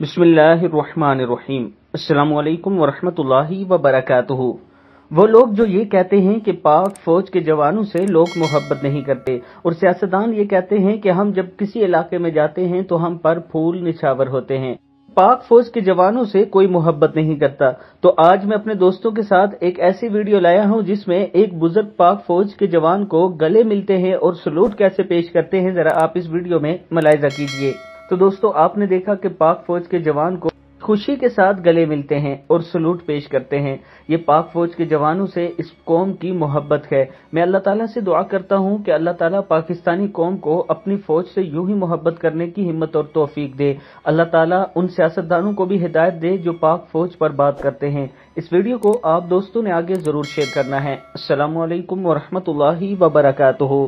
बिस्मिल्लाहिर्रहमानिर्रहीम अस्सलाम वालेकुम वरहमतुल्लाहि वबरकातुहू वो लोग जो ये कहते हैं कि पाक फौज के जवानों से लोग मोहब्बत नहीं करते और सियासतदान ये कहते हैं कि हम जब किसी इलाके में जाते हैं तो हम पर फूल निछावर होते हैं पाक फौज के जवानों से कोई मोहब्बत नहीं करता तो आज मैं अपने दोस्तों के साथ एक ऐसी वीडियो लाया हूं जिसमें एक बुजुर्ग पाक फौज के जवान को गले मिलते हैं और सलूट कैसे पेश करते हैं जरा आप इस वीडियो में मुलायजा कीजिए तो दोस्तों आपने देखा कि पाक फौज के जवान को खुशी के साथ गले मिलते हैं और सलूट पेश करते हैं ये पाक फौज के जवानों से इस कौम की मोहब्बत है मैं अल्लाह ताला से दुआ करता हूँ कि अल्लाह ताला पाकिस्तानी कौम को अपनी फौज से यूं ही मोहब्बत करने की हिम्मत और तोफीक दे अल्लाह ताला उन सियासतदानों को भी हिदायत दे जो पाक फौज पर बात करते हैं इस वीडियो को आप दोस्तों ने आगे जरूर शेयर करना है असल वरहमत ला वबरकू